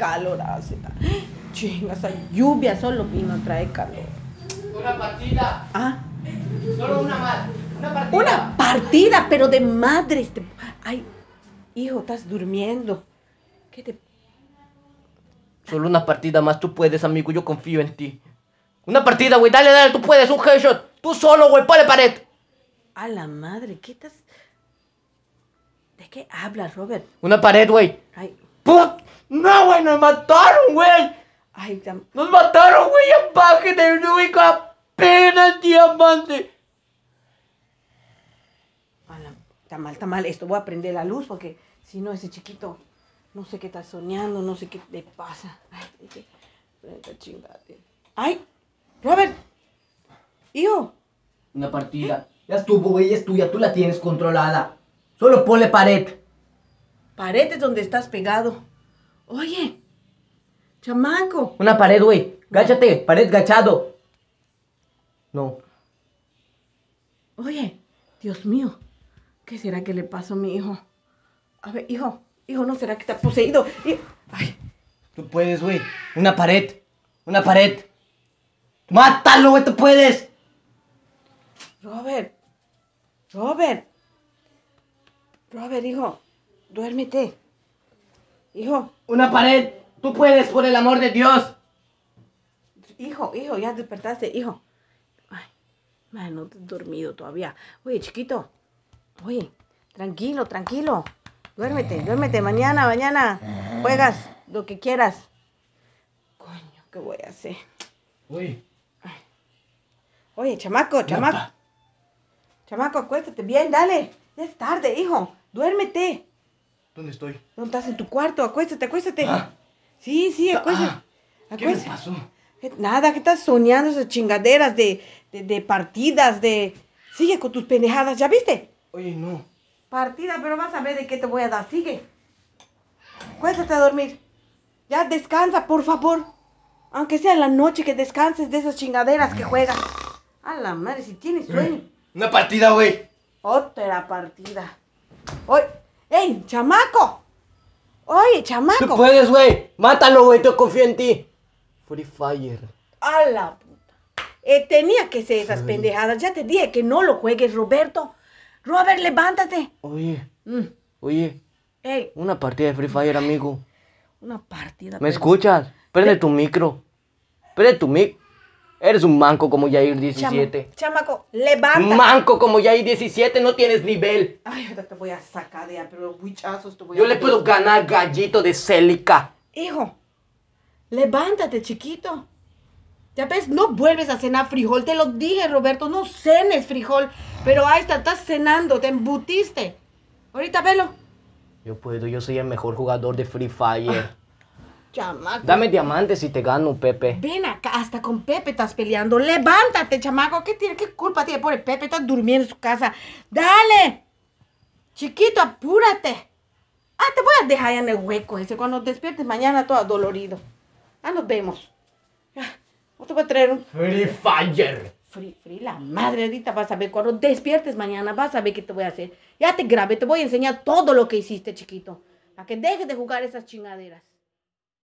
calor hace. Chinga, esa lluvia solo vino trae calor. Una partida. Ah. Solo una más. Una partida. Una partida, pero de madre. Ay, hijo, estás durmiendo. ¿Qué te... Solo una partida más tú puedes, amigo. Yo confío en ti. Una partida, güey. Dale, dale, tú puedes. Un headshot. Tú solo, güey. ponle pared. A la madre, ¿qué estás...? ¿De qué hablas, Robert? Una pared, güey. Ay. No, güey, nos mataron, güey. Ay, Nos mataron, güey, apague del único apenas diamante. Está mal, está mal. Esto voy a prender la luz porque si no, ese chiquito, no sé qué está soñando, no sé qué le pasa. Ay, chingada. Ay, Robert, hijo. Una partida. Ya estuvo, güey, es tuya, tú la tienes controlada. Solo ponle pared. Pared es donde estás pegado. Oye, chamanco. Una pared, güey. Gáchate, pared gachado. No. Oye, Dios mío. ¿Qué será que le pasó a mi hijo? A ver, hijo, hijo, ¿no será que está poseído? Ay. Tú puedes, güey. Una pared. Una pared. ¡Mátalo, güey! ¡Tú puedes! Robert. Robert. Robert, hijo. Duérmete. Hijo. Una pared. Tú puedes, por el amor de Dios. Hijo, hijo, ya despertaste, hijo. Ay, no te has dormido todavía. Oye, chiquito. Oye, tranquilo, tranquilo. Duérmete, duérmete. Mañana, mañana. Juegas lo que quieras. Coño, ¿qué voy a hacer? Uy. Oye, chamaco, chamaco. Chamaco, acuéstate bien, dale. es tarde, hijo. Duérmete. ¿Dónde estoy? ¿Dónde estás en tu cuarto, acuéstate, acuéstate. Ah. Sí, sí, ah, acuéstate. Ah. ¿Qué me pasó? Nada, que estás soñando esas chingaderas de, de, partidas, de... Sigue con tus pendejadas, ¿ya viste? Oye, no. Partida, pero vas a ver de qué te voy a dar, sigue. Acuéstate a dormir. Ya descansa, por favor. Aunque sea en la noche que descanses de esas chingaderas que juegas. A la madre, si tienes eh, sueño. Una partida, güey. Otra partida. Hoy. ¡Ey, chamaco! ¡Oye, chamaco! Tú puedes, güey. Mátalo, güey. Te confío en ti. Free Fire. A la puta. Eh, tenía que ser esas pendejadas. Ya te dije que no lo juegues, Roberto. Robert, levántate. Oye. Mm. Oye. Ey. Una partida de Free Fire, amigo. Una partida. ¿Me escuchas? Prende tu micro. Prende tu micro. Eres un manco como Jair 17. chamaco, levanta. Manco como Jair 17, no tienes nivel. Ay, ahorita te voy a sacar de pero buchazos te voy a... Yo le puedo ganar gallito de Célica. Hijo, levántate, chiquito. Ya ves, no vuelves a cenar frijol. Te lo dije, Roberto, no cenes frijol. Pero ahí está, estás cenando, te embutiste. Ahorita velo. Yo puedo, yo soy el mejor jugador de Free Fire. Ah. Chamaco. Dame diamantes y te gano, Pepe. Ven acá, hasta con Pepe estás peleando. Levántate, chamaco. ¿Qué, tiene, qué culpa tiene? Pobre Pepe, está durmiendo en su casa. Dale. Chiquito, apúrate. Ah, te voy a dejar en el hueco ese. Cuando despiertes mañana todo dolorido. Ah, nos vemos. Ah, ¿O te voy a traer un... Free Fire. Free, free, la madre. Ahorita vas a ver. Cuando despiertes mañana vas a ver qué te voy a hacer. Ya te grabé. Te voy a enseñar todo lo que hiciste, chiquito. A que dejes de jugar esas chingaderas.